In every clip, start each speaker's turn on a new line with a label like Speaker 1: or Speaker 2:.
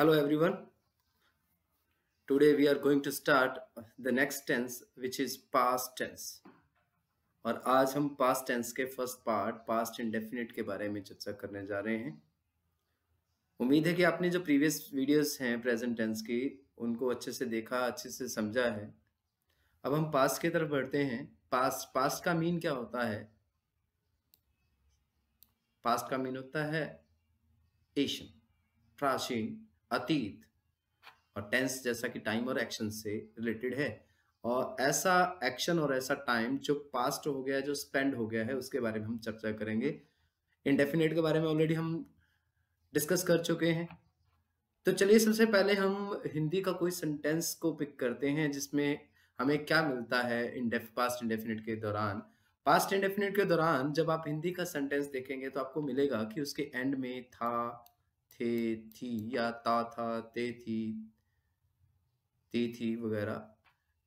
Speaker 1: Hello everyone. Today we are going to start the next tense which is past tense. और आज हम past tense के first part past indefinite के बारे में चर्चा करने जा रहे हैं उम्मीद है कि आपने जो previous videos हैं present tense की उनको अच्छे से देखा अच्छे से समझा है अब हम past की तरफ बढ़ते हैं past past का mean क्या होता है past का mean होता है ancient प्राचीन अतीत और टेंस जैसा कि टाइम और एक्शन से रिलेटेड है और ऐसा एक्शन और ऐसा टाइम जो पास्ट हो गया है जो स्पेंड हो गया है उसके बारे में हम चर्चा करेंगे इनडेफिनेट के बारे में ऑलरेडी हम डिस्कस कर चुके हैं तो चलिए सबसे पहले हम हिंदी का कोई सेंटेंस को पिक करते हैं जिसमें हमें क्या मिलता है इनडेफ पास्ट इंडेफिनेट के दौरान पास्ट इंडेफिनेट के दौरान जब आप हिंदी का सेंटेंस देखेंगे तो आपको मिलेगा कि उसके एंड में था थे थी या ता था ते थी ती थी वगैरह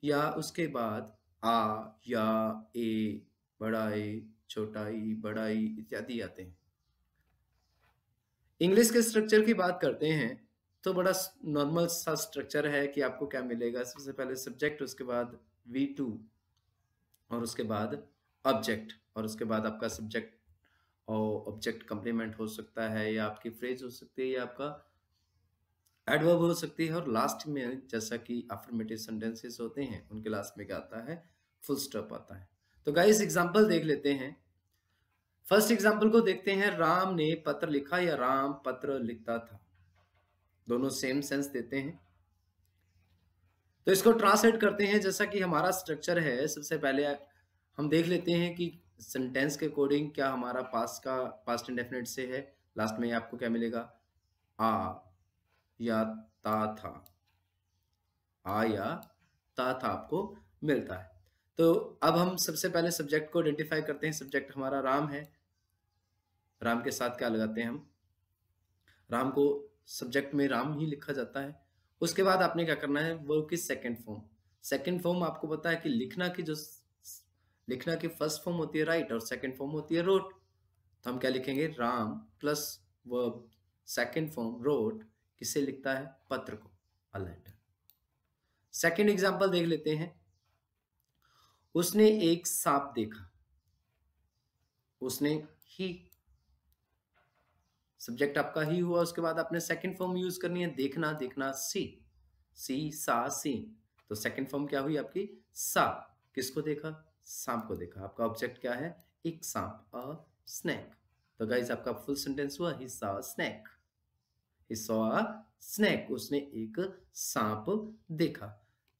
Speaker 1: या उसके बाद आ या ए बड़ा ए छोटा ई बड़ा ई इत्यादि आते हैं इंग्लिश के स्ट्रक्चर की बात करते हैं तो बड़ा नॉर्मल सा स्ट्रक्चर है कि आपको क्या मिलेगा सबसे पहले सब्जेक्ट उसके बाद वी टू और उसके बाद ऑब्जेक्ट और उसके बाद आपका सब्जेक्ट और ऑब्जेक्ट कंप्लीमेंट हो सकता है या आपकी फ्रेज हो सकती है या आपका एडवर्ब हो सकती है और लास्ट में जैसा कि अफर्मेटिव सेंटेंसेस होते हैं उनके लास्ट में क्या आता है फुल स्टॉप आता है तो गाइस एग्जांपल देख लेते हैं फर्स्ट एग्जांपल को देखते हैं राम ने पत्र लिखा या राम पत्र लिखता था दोनों सेम सेंस देते हैं तो इसको ट्रांसलेट करते हैं जैसा कि हमारा स्ट्रक्चर है सबसे पहले हम देख लेते हैं कि सेंटेंस के अकॉर्डिंग क्या हमारा पास का पास्ट इंडेफिनेट से है लास्ट में आपको क्या मिलेगा आ या ता था आ या ता था आपको मिलता है तो अब हम सबसे पहले सब्जेक्ट को आइडेंटिफाई करते हैं सब्जेक्ट हमारा राम है राम के साथ क्या लगाते हैं हम राम को सब्जेक्ट में राम ही लिखा जाता है उसके बाद आपने क्या करना है वो की सेकंड फॉर्म सेकंड फॉर्म आपको पता है कि लिखना की जो लिखना की फर्स्ट फॉर्म होती है राइट और सेकेंड फॉर्म होती है रोट तो हम क्या लिखेंगे Ram plus verb second form wrote किसे लिखता है पत्र को अ लेटर सेकंड देख लेते हैं उसने एक सांप देखा उसने ही सब्जेक्ट आपका ही हुआ उसके बाद आपने सेकेंड फॉर्म यूज करनी है देखना देखना सी सी सा सी तो सेकेंड फॉर्म क्या हुई आपकी सा किसको देखा सांप को देखा आपका ऑब्जेक्ट क्या है एक सांप अ स्नैक तो गाइज आपका फुल सेंटेंस हुआ he saw snake he saw a snake उसने एक सांप देखा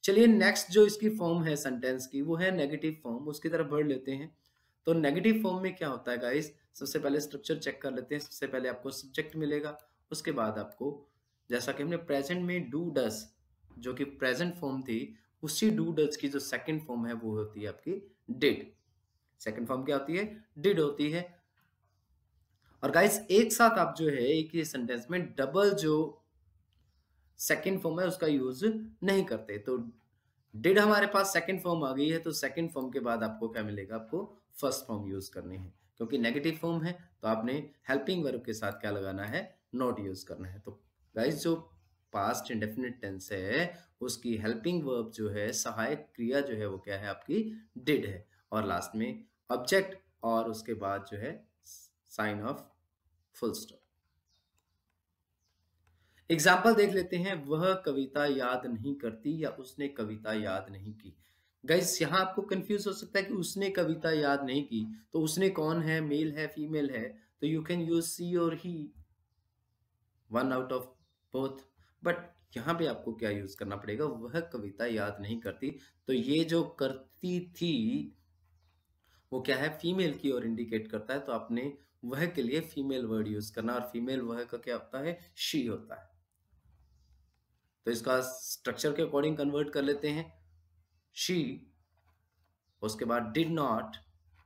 Speaker 1: चलिए नेक्स्ट जो इसकी फॉर्म है सेंटेंस की वो है नेगेटिव फॉर्म उसकी तरफ बढ़ लेते हैं तो नेगेटिव फॉर्म में क्या होता है गाइस सबसे पहले स्ट्रक्चर चेक कर लेते हैं सबसे पहले आपको सब्जेक्ट मिलेगा उसके बाद आपको जैसा कि हमने प्रेजेंट में डू डस जो कि प्रेजेंट फॉर्म थी उसी डू डस की जो सेकंड फॉर्म है वो होती है आपकी डिड सेकंड फॉर्म क्या होती है डिड होती है और गाइस एक साथ आप जो है एक ही सेंटेंस में डबल जो सेकंड फॉर्म है उसका यूज नहीं करते तो डिड हमारे पास सेकंड फॉर्म आ गई है तो सेकंड फॉर्म के बाद आपको क्या मिलेगा आपको फर्स्ट फॉर्म यूज करनी है क्योंकि नेगेटिव फॉर्म है तो आपने हेल्पिंग वर्ग के साथ क्या लगाना है नॉट यूज करना है तो गाइस जो पास्ट इंडेफिनिट टेंस है उसकी हेल्पिंग वर्ब जो है सहायक क्रिया जो है वो क्या है आपकी डिड है और लास्ट में ऑब्जेक्ट और उसके बाद जो है sign of full stop example देख लेते हैं वह कविता याद नहीं करती या उसने कविता याद नहीं की गाइस यहाँ आपको कंफ्यूज हो सकता है कि उसने कविता याद नहीं की तो उसने कौन है मेल है फीमेल है तो यू कैन यूज सी और he one out of both but यहाँ पे आपको क्या यूज करना पड़ेगा वह कविता याद नहीं करती तो ये जो करती थी वो क्या है फीमेल की ओर इंडिकेट करता है तो आपने वह के लिए फीमेल वर्ड यूज करना और फीमेल वह का क्या होता है शी होता है तो इसका स्ट्रक्चर के अकॉर्डिंग कन्वर्ट कर लेते हैं शी उसके बाद डिड नॉट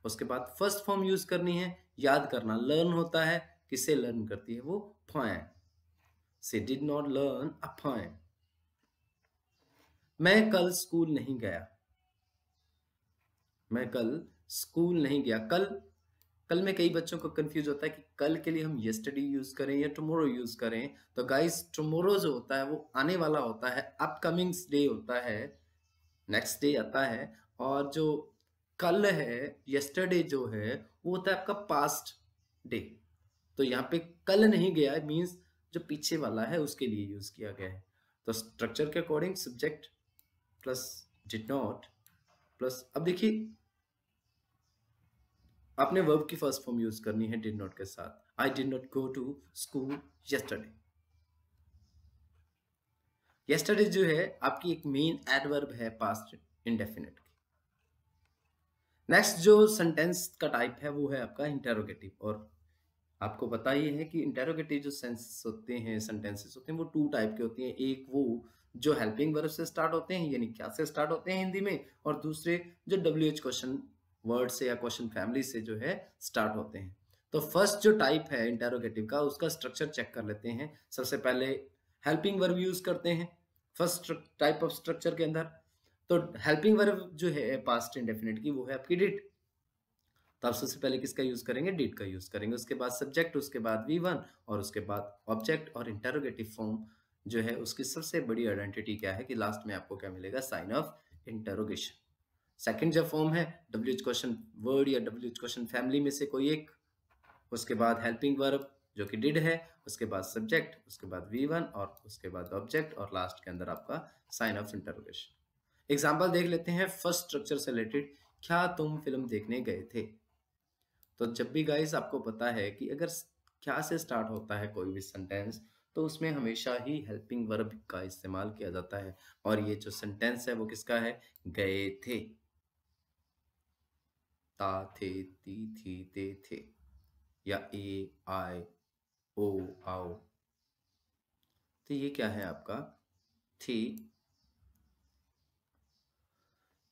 Speaker 1: उसके बाद फर्स्ट फॉर्म यूज करनी है याद करना लर्न होता है किसे लर्न करती है वो फॉय से did not learn a poem मैं कल स्कूल नहीं गया मैं कल स्कूल नहीं गया कल कल में कई बच्चों को कंफ्यूज होता है कि कल के लिए हम येस्टरडे यूज करें या टुमोरो यूज करें तो गाइस टुमोरो जो होता है वो आने वाला होता है अपकमिंग डे होता है नेक्स्ट डे आता है और जो कल है येस्टरडे जो है वो होता है आपका पास्ट डे तो यहाँ पे कल नहीं गया मीन्स जो पीछे वाला है उसके लिए यूज किया गया है तो स्ट्रक्चर के according subject plus did not plus अब देखिए आपने वर्ब की फर्स्ट फॉर्म यूज करनी है डिड नॉट के साथ I did not go to school yesterday yesterday जो है आपकी एक मेन एडवर्ब है पास्ट इंडेफिनेट नेक्स्ट जो सेंटेंस का टाइप है वो है आपका इंटेरोगेटिव और आपको पता ही है कि इंटेरोगेटिव जो सेंसेस होते हैं सेंटेंसेस होते हैं वो टू टाइप के होते हैं एक वो जो हेल्पिंग वर्ब से स्टार्ट होते हैं यानी क्या से स्टार्ट होते हैं हिंदी में और दूसरे जो डब्ल्यू एच क्वेश्चन वर्ड से या क्वेश्चन फैमिली से जो है स्टार्ट होते हैं तो फर्स्ट जो टाइप है इंटेरोगेटिव का उसका स्ट्रक्चर चेक कर लेते हैं सबसे पहले हेल्पिंग वर्ब यूज करते हैं फर्स्ट टाइप ऑफ स्ट्रक्चर के अंदर तो हेल्पिंग वर्ब जो है पास्ट इंडेफिनेट की वो है आपकी डिट तो आप सबसे पहले किसका यूज करेंगे डिट का यूज करेंगे उसके बाद सब्जेक्ट उसके बाद वी वन और उसके बाद ऑब्जेक्ट और इंटरोगेटिव फॉर्म जो है उसकी सबसे बड़ी आइडेंटिटी क्या है कि लास्ट में आपको क्या मिलेगा साइन ऑफ इंटरोगेशन सेकेंड जो फॉर्म है डब्ल्यू एच क्वेश्चन वर्ड या डब्ल्यू एच क्वेश्चन फैमिली में से कोई एक उसके बाद हेल्पिंग वर्ब जो कि डिड है उसके बाद सब्जेक्ट उसके बाद वी वन और उसके बाद ऑब्जेक्ट और लास्ट के अंदर आपका साइन ऑफ इंटरोगेशन एग्जाम्पल देख लेते हैं फर्स्ट स्ट्रक्चर से रिलेटेड क्या तुम फिल्म देखने गए थे तो जब भी गाइस आपको पता है कि अगर क्या से स्टार्ट होता है कोई भी सेंटेंस तो उसमें हमेशा ही हेल्पिंग वर्ब का इस्तेमाल किया जाता है और ये जो सेंटेंस है वो किसका है गए थे ता थे ती थी ते थे या ए आए ओ आओ तो ये क्या है आपका थी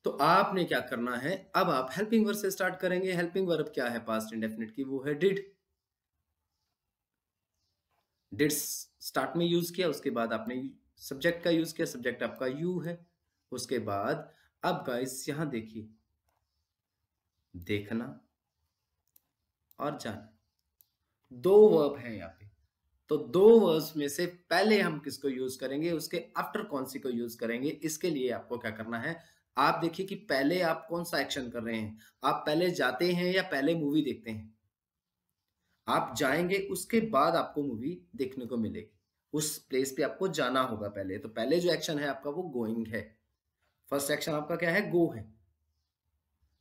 Speaker 1: तो आपने क्या करना है अब आप हेल्पिंग वर्ब से स्टार्ट करेंगे हेल्पिंग वर्ब क्या है पास्ट इंडेफिनिट की वो है डिड डिड स्टार्ट में यूज किया उसके बाद आपने सब्जेक्ट का यूज किया सब्जेक्ट आपका यू है उसके बाद अब गाइस यहां देखिए देखना और जाना दो वर्ब है यहाँ पे तो दो वर्ब्स में से पहले हम किसको यूज करेंगे उसके आफ्टर कौन सी को यूज करेंगे इसके लिए आपको क्या करना है आप देखिए कि पहले आप कौन सा एक्शन कर रहे हैं आप पहले जाते हैं या पहले मूवी देखते हैं आप जाएंगे उसके बाद आपको मूवी देखने को मिलेगी उस प्लेस पे आपको जाना होगा पहले तो पहले जो एक्शन है आपका वो गोइंग है फर्स्ट एक्शन आपका क्या है गो है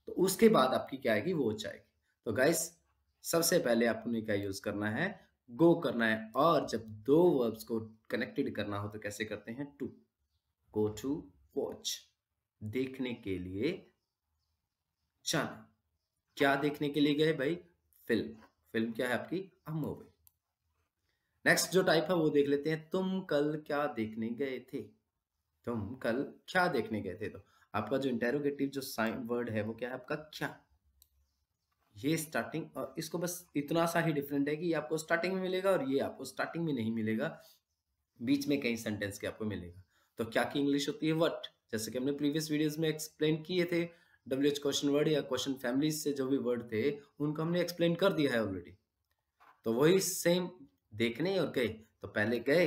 Speaker 1: तो उसके बाद आपकी क्या आएगी वो जाएगी तो गाइस सबसे पहले आपने क्या यूज करना है गो करना है और जब दो वर्ब्स को कनेक्टेड करना हो तो कैसे करते हैं टू गो टू वॉच देखने के लिए जाना क्या देखने के लिए गए भाई फिल्म फिल्म क्या है आपकी अ मूवी नेक्स्ट जो टाइप है वो देख लेते हैं तुम कल क्या देखने गए थे तुम कल क्या देखने गए थे तो आपका जो इंटेरोगेटिव जो साइन वर्ड है वो क्या है आपका क्या ये स्टार्टिंग और इसको बस इतना सा ही डिफरेंट है कि ये आपको स्टार्टिंग में मिलेगा और ये आपको स्टार्टिंग में नहीं मिलेगा बीच में कई सेंटेंस के आपको मिलेगा तो क्या की इंग्लिश होती है वट जैसे कि हमने प्रीवियस वीडियोस में एक्सप्लेन किए थे डब्ल्यू एच क्वेश्चन वर्ड या क्वेश्चन फैमिलीज से जो भी वर्ड थे उनको हमने एक्सप्लेन कर दिया है ऑलरेडी तो वही सेम देखने और गए तो पहले गए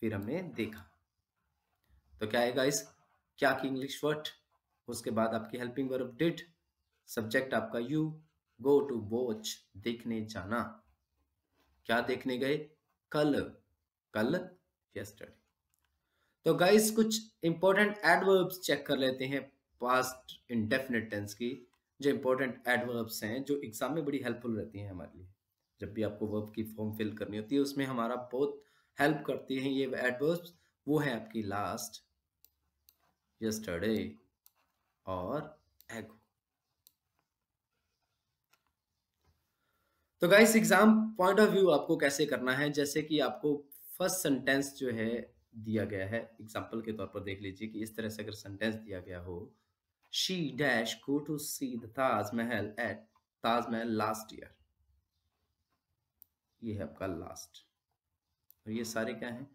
Speaker 1: फिर हमने देखा तो क्या आएगा इस क्या की इंग्लिश वर्ड उसके बाद आपकी हेल्पिंग वर्ब डिट सब्जेक्ट आपका यू गो टू वॉच देखने जाना क्या देखने गए कल कल यस्टरडे तो गाइस कुछ इंपॉर्टेंट एडवर्ब्स चेक कर लेते हैं पास्ट इंडेफिनेट टेंस की जो इंपॉर्टेंट एडवर्ब्स हैं जो एग्जाम में बड़ी हेल्पफुल रहती हैं हमारे लिए जब भी आपको वर्ब की फॉर्म फिल करनी होती है उसमें हमारा बहुत हेल्प करती हैं ये एडवर्ब्स वो है आपकी लास्ट यस्टरडे और एगो तो guys exam point of view आपको कैसे करना है जैसे कि आपको फर्स्ट सेंटेंस जो है दिया गया है एग्जाम्पल के तौर पर देख लीजिए कि इस तरह से अगर सेंटेंस दिया गया हो she dash go to see the Taj Mahal at Taj Mahal last year ये है आपका लास्ट और ये सारे क्या हैं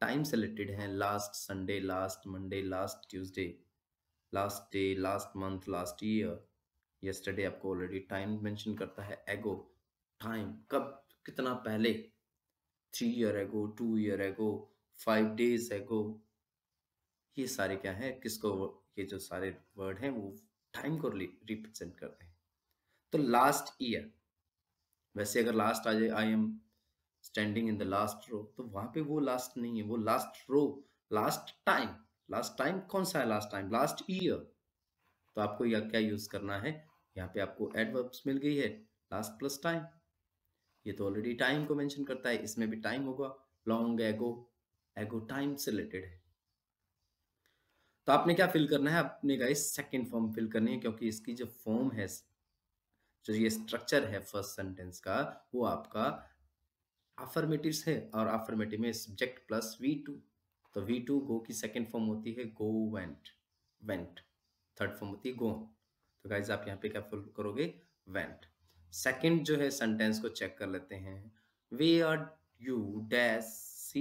Speaker 1: टाइम सेलेक्टेड हैं last Sunday last Monday last Tuesday last day last month last year yesterday आपको ऑलरेडी टाइम मेंशन करता है एगो टाइम कब कितना पहले three year ago two year ago five days ago ये सारे क्या है किसको ये जो सारे वर्ड हैं वो टाइम को रिप्रेजेंट करते हैं तो लास्ट ईयर वैसे अगर लास्ट आ जाए I am standing in the last row तो वहां पे वो लास्ट नहीं है वो last row last time last time कौन सा है लास्ट टाइम लास्ट ईयर तो आपको यह क्या यूज करना है यहाँ पे आपको एडवर्ब्स मिल गई है लास्ट प्लस टाइम ये तो ऑलरेडी टाइम को मेंशन करता है इसमें भी टाइम होगा लॉन्ग एगो टाइम से रिलेटेड है तो आपने क्या फिल करना है आपने गाइस सेकंड फॉर्म फिल करनी है क्योंकि इसकी जो फॉर्म है जो ये स्ट्रक्चर है फर्स्ट सेंटेंस का वो आपका अफर्मेटिव है और अफर्मेटिव में सब्जेक्ट प्लस वी टू तो वी टू गो की सेकंड फॉर्म होती है go went went third form होती है गो तो गाइज आप यहाँ पे क्या फिल करोगे वेंट सेकेंड जो है सेंटेंस को चेक कर लेते हैं where are you dash see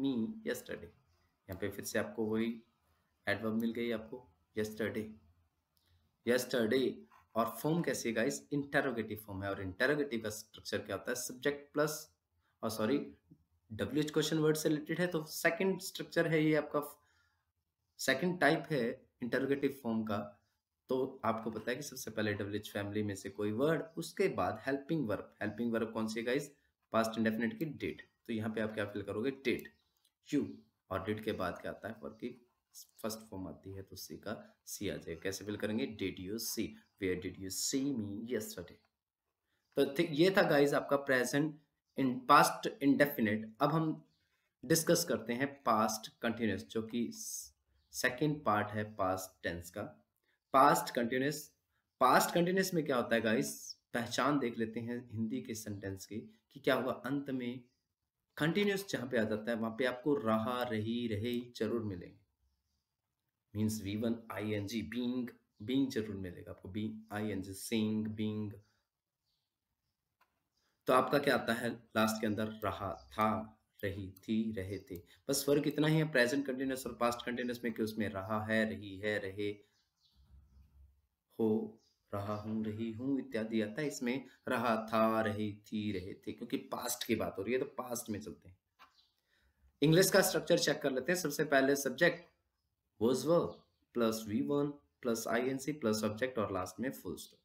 Speaker 1: me yesterday यहाँ पे फिर से आपको वही एडवर्ब मिल गई आपको यस्टरडे यस्टरडे और फॉर्म कैसी गाइस इंटेरोगेटिव फॉर्म है और इंटेरोगेटिव का स्ट्रक्चर क्या होता है सब्जेक्ट प्लस और sorry W H question word से रिलेटेड है तो सेकंड स्ट्रक्चर है ये आपका सेकंड टाइप है इंटरोगेटिव फॉर्म का तो आपको पता है कि सबसे पहले डब्ल्यू एच फैमिली में से कोई वर्ड उसके बाद हेल्पिंग वर्ब हेल्पिंग वर्ब कौन सी गाइस पास्ट इंडेफिनेट की डेट तो यहाँ पे आप क्या फिल करोगे टेट यू और डेट के बाद क्या आता है वर्ब की फर्स्ट फॉर्म आती है तो सी का सी आ जाएगा कैसे फिल करेंगे did you see where did you see me yesterday तो ये था गाइज आपका प्रेजेंट इन पास्ट इनडेफिनेट अब हम डिस्कस करते हैं पास्ट कंटिन्यूस जो कि सेकेंड पार्ट है पास्ट टेंस का पास्ट कंटिन्यूस पास्ट कंटिन्यूस में क्या होता है गाइस पहचान देख लेते हैं हिंदी के सेंटेंस की कि क्या हुआ अंत में कंटिन्यूस जहां पे आ जाता है वहां पे आपको रहा रही रहे जरूर मिलेंगे means V one I N G being being जरूर मिलेगा आपको B I N G sing being तो आपका क्या आता है लास्ट के अंदर रहा था रही थी रहे थे बस फर्क इतना ही है प्रेजेंट कंटिन्यूस और पास्ट कंटिन्यूस में कि उसमें रहा है रही है रहे हो रहा हूँ रही हूँ इत्यादि आता है इसमें रहा था रही थी रहे थे क्योंकि पास्ट की बात हो रही है तो पास्ट में चलते हैं इंग्लिश का स्ट्रक्चर चेक कर लेते हैं सबसे पहले subject was were plus V one plus I N C plus subject और लास्ट में फुल स्टॉप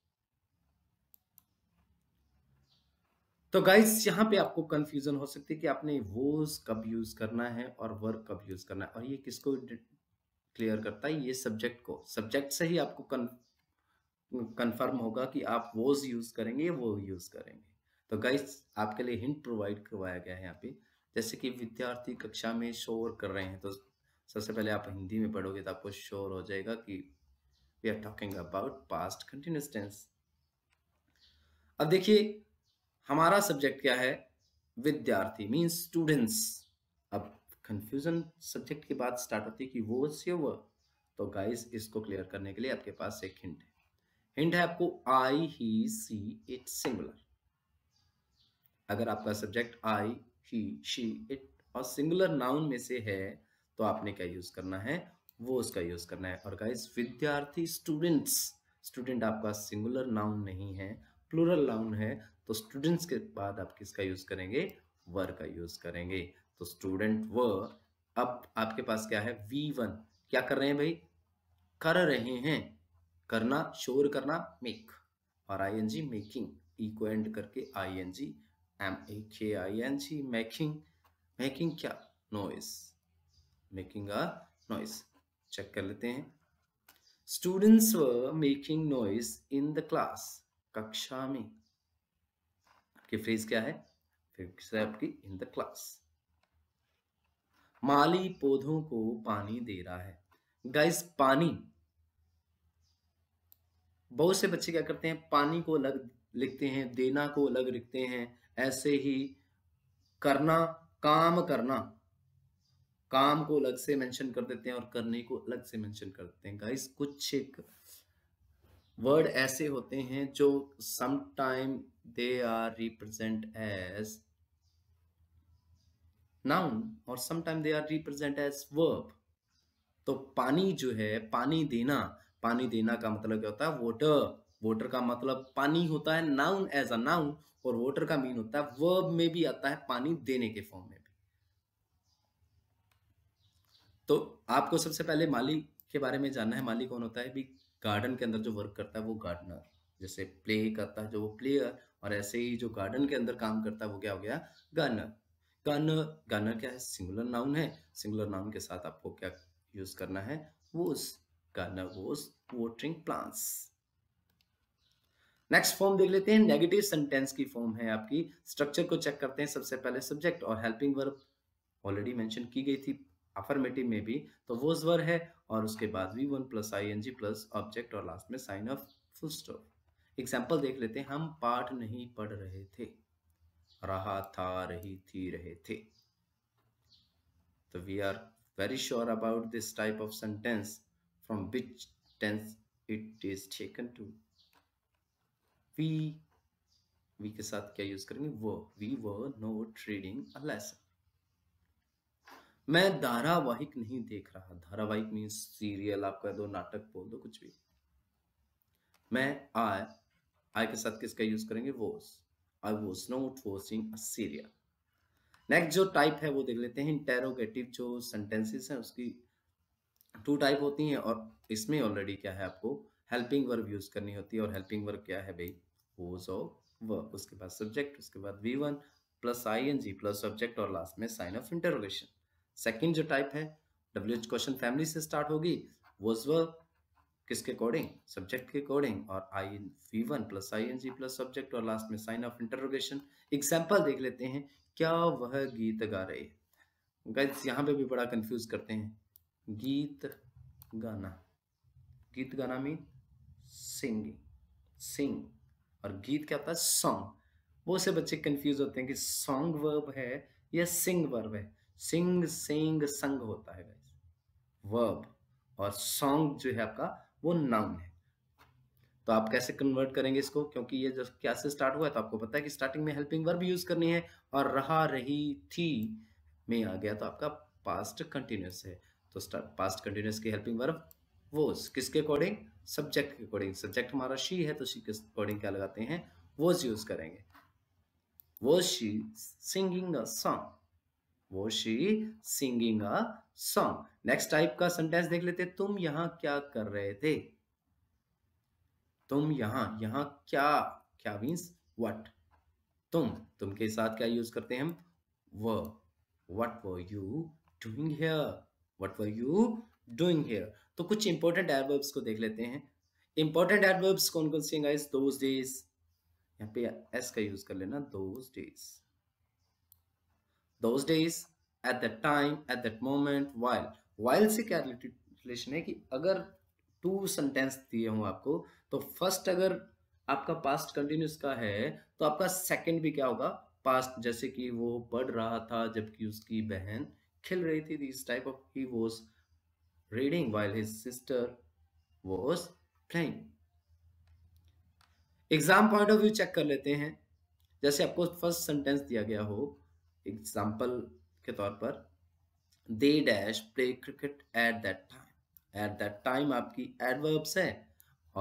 Speaker 1: तो गाइस यहाँ पे आपको कंफ्यूजन हो सकती है कि आपने वोज कब यूज करना है और वर्क कब यूज करना है और ये किसको क्लियर करता है ये सब्जेक्ट को सब्जेक्ट से ही आपको कंफर्म होगा कि आप वोज यूज करेंगे या वो यूज करेंगे तो गाइस आपके लिए हिंट प्रोवाइड करवाया गया है यहाँ पे जैसे कि विद्यार्थी कक्षा में शोर कर रहे हैं तो सबसे पहले आप हिंदी में पढ़ोगे तो आपको शोर हो जाएगा कि we are talking about past continuous tense अब देखिए हमारा सब्जेक्ट क्या है विद्यार्थी मीन्स स्टूडेंट्स अब कंफ्यूजन सब्जेक्ट की बात स्टार्ट होती है कि वो से वो तो गाइस इसको क्लियर करने के लिए आपके पास एक हिंट है हिंट है आपको आई ही सी इट सिंगुलर अगर आपका subject I he she it और सिंगुलर नाउन में से है तो आपने क्या यूज करना है वो उसका यूज करना है और गाइस विद्यार्थी स्टूडेंट्स स्टूडेंट आपका सिंगुलर नाउन नहीं है प्लूरल नाउन है तो स्टूडेंट्स के बाद आप किसका यूज करेंगे वर का यूज करेंगे तो स्टूडेंट व अब आपके पास क्या है वी वन क्या कर रहे हैं भाई कर रहे हैं करना शोर करना मेक और आई एन जी मेकिंग ई को एंड करके आई N ji M A K I N G making making क्या noise making a noise check कर लेते हैं students were making noise in the class कक्षा में आपकी फ्रेज क्या है आपकी इन द क्लास माली पौधों को पानी दे रहा है गाइस पानी बहुत से बच्चे क्या करते हैं पानी को अलग लिखते हैं देना को अलग लिखते हैं ऐसे ही करना काम करना काम को अलग से मेंशन कर देते हैं और करने को अलग से मेंशन कर देते हैं गाइस कुछ एक वर्ड ऐसे होते हैं जो sometime they are represent as noun और sometime they are represent as verb तो पानी जो है पानी देना पानी देना का मतलब क्या होता है वोटर वोटर का मतलब पानी होता है नाउन एज अ नाउन और वोटर का मीन होता है वर्ब में भी आता है पानी देने के फॉर्म में भी तो आपको सबसे पहले माली के बारे में जानना है माली कौन होता है भी गार्डन के अंदर जो वर्क करता है वो गार्डनर जैसे प्ले करता है जो वो प्लेयर और ऐसे ही जो गार्डन के अंदर काम करता है वो क्या हो गया गार्डनर गार्डनर गार्डनर क्या है सिंगुलर नाउन है सिंगुलर नाउन के साथ आपको क्या यूज करना है वो उस करना goes watering plants next form देख लेते हैं नेगेटिव सेंटेंस की फॉर्म है आपकी स्ट्रक्चर को चेक करते हैं सबसे पहले सब्जेक्ट और हेल्पिंग वर्ब ऑलरेडी मेंशन की गई थी अफर्मेटिव में भी तो वो वर है और उसके बाद V one plus I N G plus object और लास्ट में sign of full stop example देख लेते हैं हम पाठ नहीं पढ़ रहे थे रहा था रही थी रहे थे तो we are very sure about this type of sentence from which tense it is taken to we we ke sath kya use karenge वो we were not reading a lesson मैं धारावाहिक नहीं देख रहा धारावाहिक मीन सीरियल आप कह दो नाटक बोल दो कुछ भी मैं आई आई के साथ किसका यूज करेंगे was I was not watching a serial next जो टाइप है वो देख लेते हैं इंटेरोगेटिव जो सेंटेंसेस हैं उसकी टू टाइप होती हैं और इसमें ऑलरेडी क्या है आपको हेल्पिंग वर्ब यूज करनी होती है और हेल्पिंग वर्ब क्या है भाई वोज ऑफ वर्ब उसके बाद सब्जेक्ट उसके बाद V one plus I N G plus subject और लास्ट में साइन ऑफ इंटरोगेशन सेकेंड जो टाइप है डब्ल्यू एच क्वेश्चन फैमिली से स्टार्ट होगी वोज वर्ब किसके अकॉर्डिंग सब्जेक्ट के अकॉर्डिंग और I N V one plus I N G plus subject और लास्ट में साइन ऑफ इंटरोगेशन एग्जाम्पल देख लेते हैं क्या वह गीत गा रही है गाइस यहाँ पे भी बड़ा कंफ्यूज करते हैं गीत गाना गीत गाना मीन सिंगिंग सिंग और गीत क्या होता है सॉन्ग बहुत से बच्चे कंफ्यूज होते हैं कि सॉन्ग वर्ब है या सिंग वर्ब है सिंग सिंग संग होता है गाइस वर्ब और सॉन्ग जो है आपका वो नाउन है तो आप कैसे कन्वर्ट करेंगे इसको क्योंकि ये जब क्या से स्टार्ट हुआ है तो आपको पता है कि स्टार्टिंग में हेल्पिंग वर्ब यूज करनी है और रहा रही थी में आ गया तो आपका पास्ट कंटिन्यूस है तो पास्ट कंटिन्यूस की हेल्पिंग वर्ब वो किसके अकॉर्डिंग सब्जेक्ट के अकॉर्डिंग सब्जेक्ट हमारा शी है तो शी के अकॉर्डिंग क्या लगाते हैं वो यूज करेंगे वो शी सिंगिंग अ सॉन्ग वो she singing a song next type का सेंटेंस देख लेते तुम यहां क्या कर रहे थे तुम यहां यहां क्या क्या मीन्स वट तुम तुम के साथ क्या यूज करते हैं हम व what were you doing here what were you doing here तो कुछ इंपॉर्टेंट एडवर्ब्स को देख लेते हैं इंपॉर्टेंट एडवर्ब्स कौन कौन सी गाइस दो यहाँ पे एस का यूज कर लेना those days those days at that time at that moment while while से क्या रिलेशन है कि अगर टू सेंटेंस दिए हों आपको तो फर्स्ट अगर आपका पास्ट कंटिन्यूस का है तो आपका सेकंड भी क्या होगा पास्ट जैसे कि वो पढ़ रहा था जबकि उसकी बहन खेल रही थी this type of he was reading while his sister was playing exam point of view check कर लेते हैं जैसे आपको फर्स्ट सेंटेंस दिया गया हो एग्जाम्पल के तौर पर they dash play cricket at that time at that time आपकी एडवर्ब्स है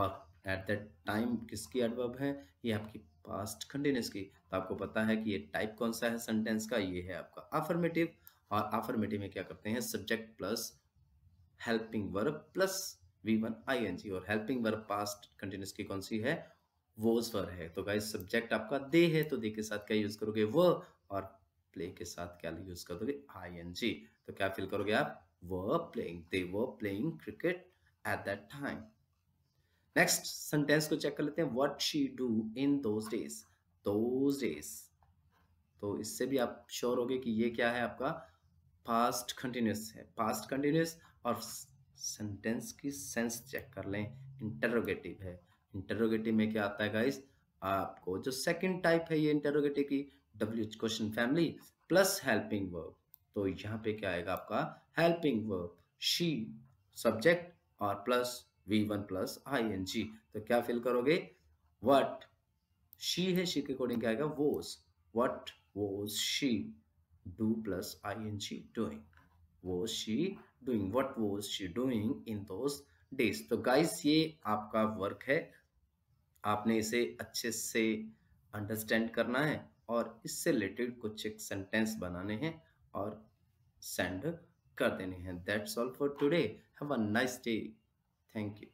Speaker 1: और एट दैट टाइम किसकी एडवर्ब है ये आपकी पास्ट कंटिन्यूस की तो आपको पता है कि ये टाइप कौन सा है सेंटेंस का ये है आपका अफर्मेटिव और अफर्मेटिव में क्या करते हैं subject plus helping verb plus V one I N G और हेल्पिंग वर्ब पास्ट कंटिन्यूस की कौन सी है वोज वर है तो गाइस सब्जेक्ट आपका दे है तो दे के साथ क्या यूज करोगे व और प्ले के साथ क्या यूज कर दोगे आई एन जी तो क्या फील करोगे आप were playing they were playing cricket at that time next sentence को चेक कर लेते हैं what she do in those days those days तो इससे भी आप श्योर होगे कि ये क्या है आपका पास्ट कंटिन्यूस है पास्ट कंटिन्यूस और सेंटेंस की सेंस चेक कर लें इंटरोगेटिव है इंटरोगेटिव में क्या आता है गाइस आपको जो सेकंड टाइप है ये इंटरोगेटिव की W question family plus helping verb तो यहाँ पे क्या आएगा आपका हेल्पिंग वर्ब शी सब्जेक्ट और plus V one plus I N G तो क्या फिल करोगे वट शी है शी के अकॉर्डिंग क्या आएगा was what was she do plus ing doing was she doing what was she doing in those days तो guys ये आपका वर्क है आपने इसे अच्छे से अंडरस्टैंड करना है और इससे रिलेटेड कुछ एक सेंटेंस बनाने हैं और सेंड कर देने हैं that's all for today have a nice day thank you